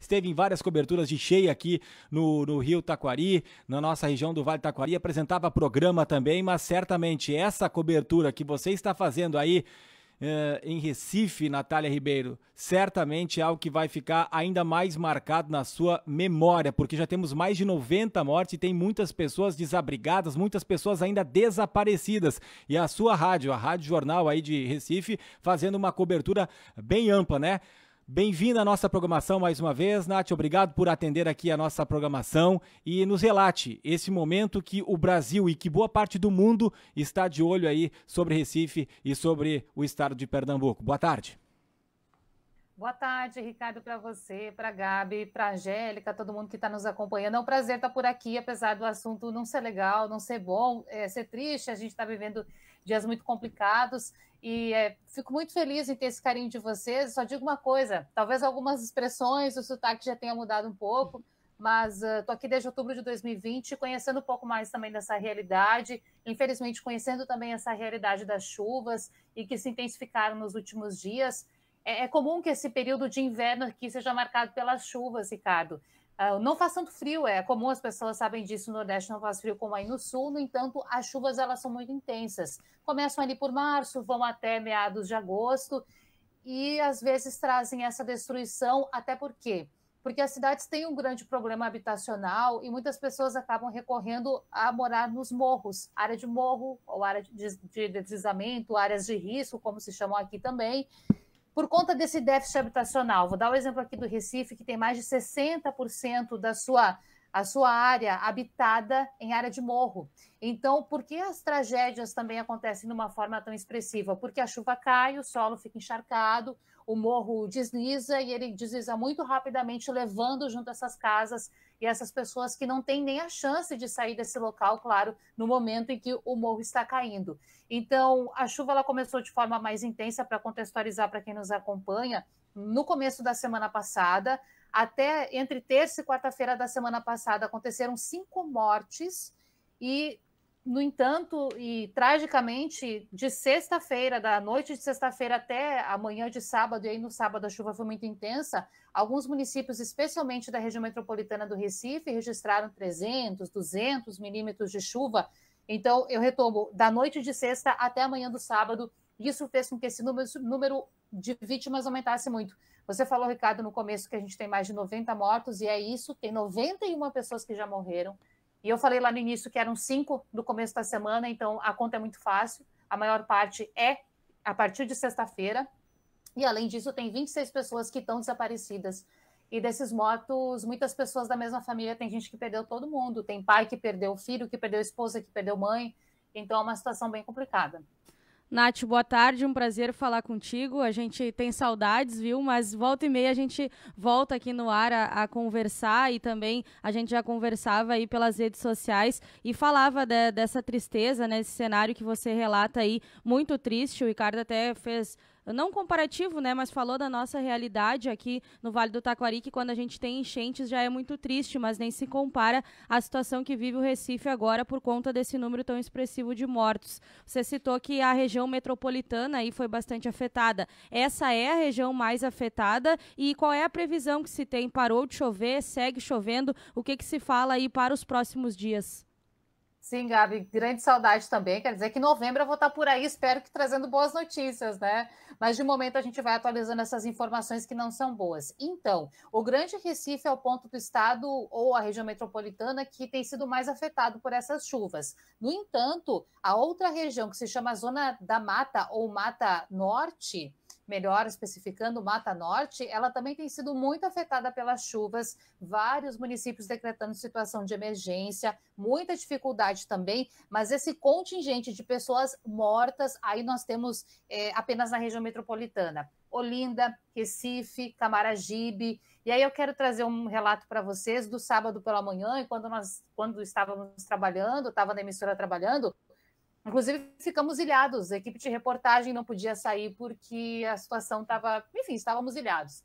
esteve em várias coberturas de cheia aqui no, no Rio Taquari, na nossa região do Vale Taquari, apresentava programa também, mas certamente essa cobertura que você está fazendo aí eh, em Recife, Natália Ribeiro, certamente é algo que vai ficar ainda mais marcado na sua memória, porque já temos mais de 90 mortes e tem muitas pessoas desabrigadas, muitas pessoas ainda desaparecidas. E a sua rádio, a Rádio Jornal aí de Recife, fazendo uma cobertura bem ampla, né? bem vindo à nossa programação mais uma vez, Nath. Obrigado por atender aqui a nossa programação e nos relate esse momento que o Brasil e que boa parte do mundo está de olho aí sobre Recife e sobre o estado de Pernambuco. Boa tarde. Boa tarde, Ricardo, para você, para a Gabi, para a Angélica, todo mundo que está nos acompanhando. É um prazer estar tá por aqui, apesar do assunto não ser legal, não ser bom, é, ser triste. A gente está vivendo dias muito complicados e é, fico muito feliz em ter esse carinho de vocês. Só digo uma coisa: talvez algumas expressões, o sotaque já tenha mudado um pouco, mas estou uh, ah, aqui desde outubro de 2020, conhecendo um pouco mais também dessa realidade, infelizmente conhecendo também essa realidade das chuvas e que se intensificaram nos últimos dias. É, é, comum que esse período de inverno aqui seja marcado pelas chuvas, Ricardo. Uh, não faz tanto frio, é comum as pessoas sabem disso no Nordeste, não faz frio como aí no Sul, no entanto, as chuvas elas são muito intensas. Começam ali por março, vão até meados de agosto e às vezes trazem essa destruição, até porque porque as cidades têm um grande problema habitacional e muitas pessoas acabam recorrendo a morar nos morros, área de morro ou área de deslizamento, áreas de risco, como se chamam aqui também por conta desse déficit habitacional. Vou dar o um exemplo aqui do Recife, que tem mais de 60% da sua a sua área habitada em área de morro. Então, por que as tragédias também acontecem de uma forma tão expressiva? Porque a chuva cai, o solo fica encharcado, o morro desliza e ele desliza muito rapidamente, levando junto essas casas e essas pessoas que não têm nem a chance de sair desse local, claro, no momento em que o morro está caindo. Então, a chuva ela começou de forma mais intensa para contextualizar para quem nos acompanha no começo da semana passada, até entre terça e quarta-feira da semana passada aconteceram cinco mortes e no entanto, e tragicamente, de sexta-feira, da noite de sexta-feira até amanhã de sábado, e aí no sábado a chuva foi muito intensa, alguns municípios, especialmente da região metropolitana do Recife, registraram 300, 200 milímetros de chuva. Então, eu retomo, da noite de sexta até amanhã do sábado, isso fez com que esse número, número de vítimas aumentasse muito. Você falou, Ricardo, no começo que a gente tem mais de 90 mortos, e é isso, tem 91 pessoas que já morreram. E eu falei lá no início que eram cinco do começo da semana, então a conta é muito fácil. A maior parte é a partir de sexta-feira. E além disso, tem 26 pessoas que estão desaparecidas. E desses mortos, muitas pessoas da mesma família, tem gente que perdeu todo mundo. Tem pai que perdeu o filho, que perdeu a esposa, que perdeu mãe. Então é uma situação bem complicada. Nath, boa tarde, um prazer falar contigo. A gente tem saudades, viu? Mas volta e meia a gente volta aqui no ar a, a conversar e também a gente já conversava aí pelas redes sociais e falava de, dessa tristeza, né? Esse cenário que você relata aí, muito triste. O Ricardo até fez não comparativo, né, mas falou da nossa realidade aqui no Vale do Taquari, que quando a gente tem enchentes já é muito triste, mas nem se compara à situação que vive o Recife agora por conta desse número tão expressivo de mortos. Você citou que a região metropolitana aí foi bastante afetada. Essa é a região mais afetada e qual é a previsão que se tem? Parou de chover? Segue chovendo? O que, que se fala aí para os próximos dias? Sim, Gabi, grande saudade também. Quer dizer que em novembro eu vou estar por aí, espero que trazendo boas notícias, né? Mas de momento a gente vai atualizando essas informações que não são boas. Então, o Grande Recife é o ponto do estado ou a região metropolitana que tem sido mais afetado por essas chuvas. No entanto, a outra região que se chama Zona da Mata ou Mata Norte melhor especificando Mata Norte, ela também tem sido muito afetada pelas chuvas, vários municípios decretando situação de emergência, muita dificuldade também, mas esse contingente de pessoas mortas, aí nós temos é, apenas na região metropolitana. Olinda, Recife, Camaragibe. E aí eu quero trazer um relato para vocês do sábado pela manhã, e quando nós quando estávamos trabalhando, estava na emissora trabalhando, Inclusive, ficamos ilhados. A equipe de reportagem não podia sair porque a situação estava. Enfim, estávamos ilhados.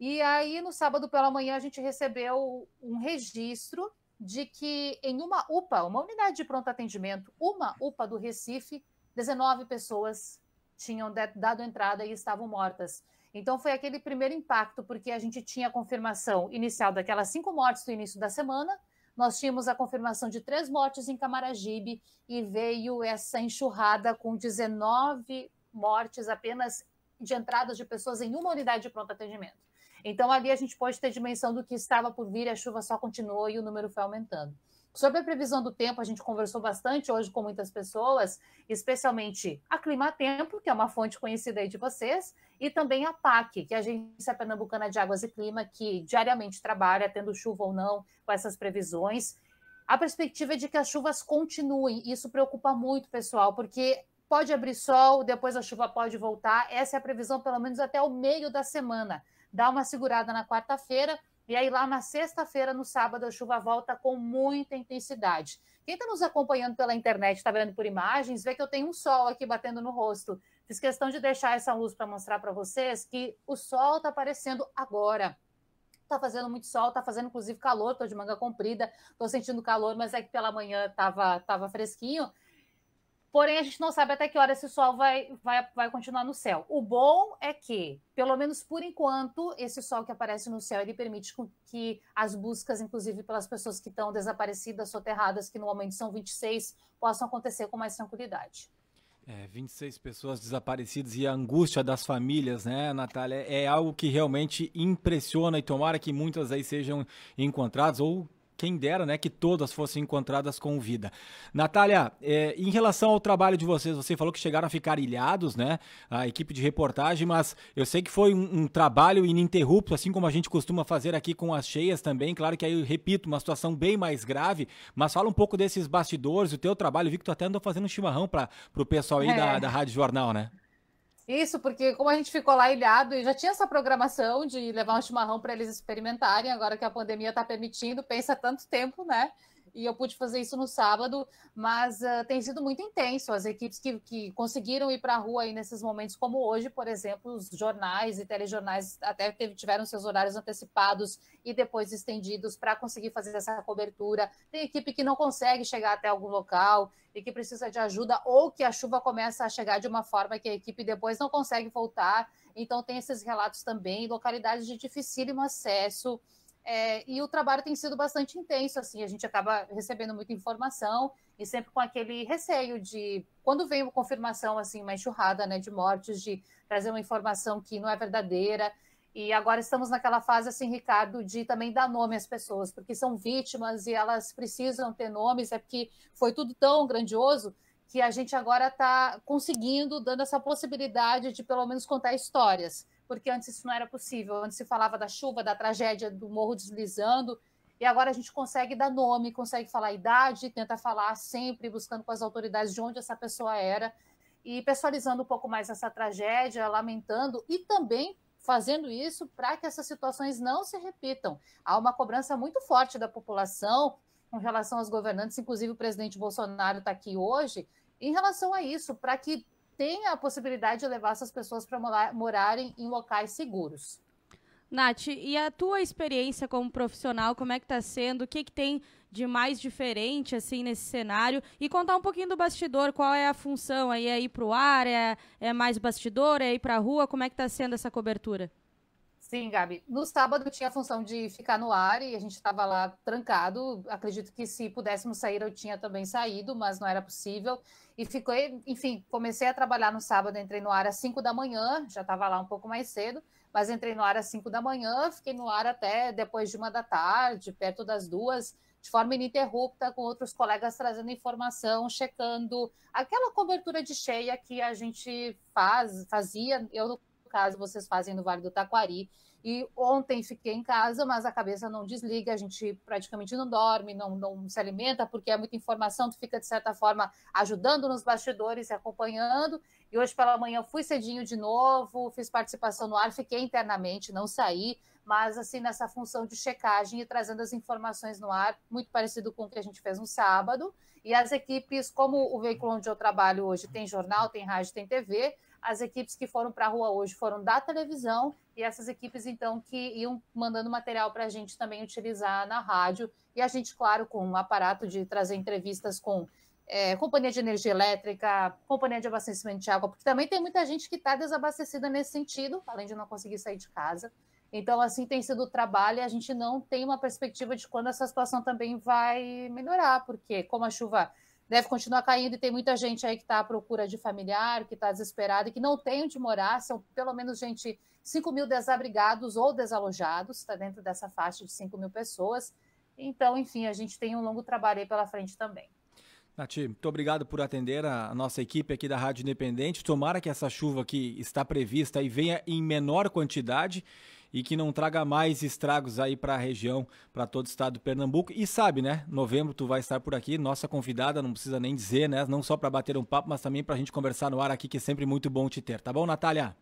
E aí, no sábado pela manhã, a gente recebeu um registro de que em uma UPA, uma unidade de pronto atendimento, uma UPA do Recife, 19 pessoas tinham dado entrada e estavam mortas. Então foi aquele primeiro impacto, porque a gente tinha a confirmação inicial daquelas cinco mortes do início da semana, nós tínhamos a confirmação de três mortes em Camaragibe e veio essa enxurrada com 19 mortes apenas de entradas de pessoas em uma unidade de pronto atendimento. Então, ali a gente pode ter dimensão do que estava por vir, a chuva só continuou e o número foi aumentando. Sobre a previsão do tempo, a gente conversou bastante hoje com muitas pessoas, especialmente a Climatempo, que é uma fonte conhecida aí de vocês, e também a PAC, que é a Agência Pernambucana de Águas e Clima, que diariamente trabalha, tendo chuva ou não, com essas previsões. A perspectiva é de que as chuvas continuem, isso preocupa muito, pessoal, porque pode abrir sol, depois a chuva pode voltar. Essa é a previsão, pelo menos até o meio da semana. Dá uma segurada na quarta-feira, e aí, lá na sexta-feira, no sábado, a chuva volta com muita intensidade. Quem está nos acompanhando pela internet, está vendo por imagens, vê que eu tenho um sol aqui batendo no rosto. Fiz questão de deixar essa luz para mostrar para vocês que o sol está aparecendo agora. Tá fazendo muito sol, tá fazendo inclusive calor, tô de manga comprida, tô sentindo calor, mas é que pela manhã tava, tava fresquinho. Porém, a gente não sabe até que hora esse sol vai, vai, vai continuar no céu. O bom é que, pelo menos por enquanto, esse sol que aparece no céu, ele permite que as buscas, inclusive pelas pessoas que estão desaparecidas, soterradas, que no momento são 26, possam acontecer com mais tranquilidade. É, 26 pessoas desaparecidas e a angústia das famílias, né, Natália? É algo que realmente impressiona e tomara que muitas aí sejam encontradas ou quem dera, né, que todas fossem encontradas com vida. Natália, é, em relação ao trabalho de vocês, você falou que chegaram a ficar ilhados, né, a equipe de reportagem, mas eu sei que foi um, um, trabalho ininterrupto, assim como a gente costuma fazer aqui com as cheias também, claro que aí, repito, uma situação bem mais grave, mas fala um pouco desses bastidores, o teu trabalho, eu vi que tu até andou fazendo um chimarrão para o pessoal aí é. da, da Rádio Jornal, né? Isso, porque como a gente ficou lá ilhado e já tinha essa programação de levar um chimarrão para eles experimentarem, agora que a pandemia está permitindo, pensa tanto tempo, né? e eu pude fazer isso no sábado, mas uh, tem sido muito intenso. As equipes que, que conseguiram ir para a rua aí nesses momentos, como hoje, por exemplo, os jornais e telejornais até teve, tiveram seus horários antecipados e depois estendidos para conseguir fazer essa cobertura. Tem equipe que não consegue chegar até algum local e que precisa de ajuda, ou que a chuva começa a chegar de uma forma que a equipe depois não consegue voltar. Então, tem esses relatos também, localidades de dificílimo acesso. É, e o trabalho tem sido bastante intenso, assim, a gente acaba recebendo muita informação e sempre com aquele receio de, quando vem uma confirmação, assim, uma enxurrada, né, de mortes, de trazer uma informação que não é verdadeira, e agora estamos naquela fase, assim, Ricardo, de também dar nome às pessoas, porque são vítimas e elas precisam ter nomes, é porque foi tudo tão grandioso que a gente agora está conseguindo, dando essa possibilidade de pelo menos contar histórias porque antes isso não era possível. Antes se falava da chuva, da tragédia, do morro deslizando, e agora a gente consegue dar nome, consegue falar a idade, tenta falar sempre, buscando com as autoridades de onde essa pessoa era, e pessoalizando um pouco mais essa tragédia, lamentando, e também fazendo isso para que essas situações não se repitam. Há uma cobrança muito forte da população com relação aos governantes, inclusive o presidente Bolsonaro está aqui hoje, em relação a isso, para que tem a possibilidade de levar essas pessoas para morarem em locais seguros. Nath, e a tua experiência como profissional, como é que está sendo? O que, que tem de mais diferente assim nesse cenário? E contar um pouquinho do bastidor, qual é a função aí? É ir para o ar? É, é mais bastidor? É ir para a rua? Como é que está sendo essa cobertura? Sim, Gabi. No sábado tinha a função de ficar no ar e a gente estava lá trancado. Acredito que se pudéssemos sair, eu tinha também saído, mas não era possível. E fiquei, enfim, comecei a trabalhar no sábado, entrei no ar às 5 da manhã, já estava lá um pouco mais cedo, mas entrei no ar às 5 da manhã, fiquei no ar até depois de uma da tarde, perto das duas, de forma ininterrupta, com outros colegas trazendo informação, checando aquela cobertura de cheia que a gente faz, fazia. Eu caso vocês fazem no Vale do Taquari. E ontem fiquei em casa, mas a cabeça não desliga, a gente praticamente não dorme, não, não se alimenta, porque é muita informação, tu fica, de certa forma, ajudando nos bastidores e acompanhando. E hoje pela manhã fui cedinho de novo, fiz participação no ar, fiquei internamente, não saí, mas assim, nessa função de checagem e trazendo as informações no ar, muito parecido com o que a gente fez no sábado. E as equipes, como o veículo onde eu trabalho hoje tem jornal, tem rádio, tem TV, as equipes que foram para a rua hoje foram da televisão e essas equipes, então, que iam mandando material para a gente também utilizar na rádio. E a gente, claro, com um aparato de trazer entrevistas com é, companhia de energia elétrica, companhia de abastecimento de água, porque também tem muita gente que está desabastecida nesse sentido, além de não conseguir sair de casa. Então, assim tem sido o trabalho e a gente não tem uma perspectiva de quando essa situação também vai melhorar, porque como a chuva deve continuar caindo e tem muita gente aí que está à procura de familiar, que está desesperada e que não tem onde morar, são pelo menos gente, 5 mil desabrigados ou desalojados, está dentro dessa faixa de 5 mil pessoas. Então, enfim, a gente tem um longo trabalho aí pela frente também. Nati, muito obrigado por atender a nossa equipe aqui da Rádio Independente. Tomara que essa chuva que está prevista aí venha em menor quantidade e que não traga mais estragos aí para a região, para todo o estado do Pernambuco. E sabe, né? Novembro tu vai estar por aqui, nossa convidada, não precisa nem dizer, né? Não só para bater um papo, mas também para a gente conversar no ar aqui, que é sempre muito bom te ter. Tá bom, Natália?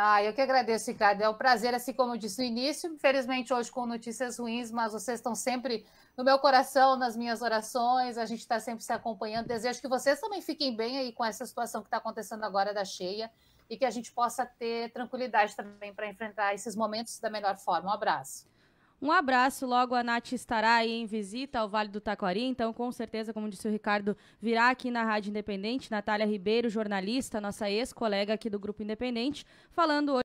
Ah, eu que agradeço, Ricardo. É um prazer, assim como eu disse no início. Infelizmente, hoje com notícias ruins, mas vocês estão sempre no meu coração, nas minhas orações. A gente está sempre se acompanhando. Desejo que vocês também fiquem bem aí com essa situação que está acontecendo agora da cheia e que a gente possa ter tranquilidade também para enfrentar esses momentos da melhor forma. Um abraço. Um abraço, logo a Nath estará aí em visita ao Vale do Taquari, então com certeza, como disse o Ricardo, virá aqui na Rádio Independente, Natália Ribeiro, jornalista, nossa ex-colega aqui do Grupo Independente, falando hoje